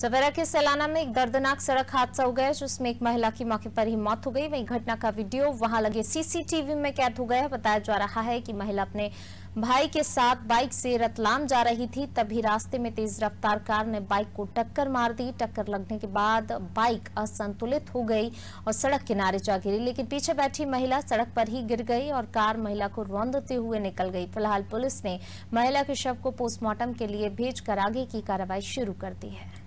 चवेरा के सैलाना में एक दर्दनाक सड़क हादसा हो गया जिसमें एक महिला की मौके पर ही मौत हो गई वहीं घटना का वीडियो वहां लगे सीसीटीवी में कैद हो गया बताया जा रहा है कि महिला अपने भाई के साथ बाइक से रतलाम जा रही थी तभी रास्ते में तेज रफ्तार कार ने बाइक को टक्कर मार दी टक्कर लगने के बाद बाइक असंतुलित हो गई और सड़क किनारे जा गिरी लेकिन पीछे बैठी महिला सड़क पर ही गिर गई और कार महिला को रौंदते हुए निकल गई फिलहाल पुलिस ने महिला के शव को पोस्टमार्टम के लिए भेज आगे की कार्रवाई शुरू कर दी है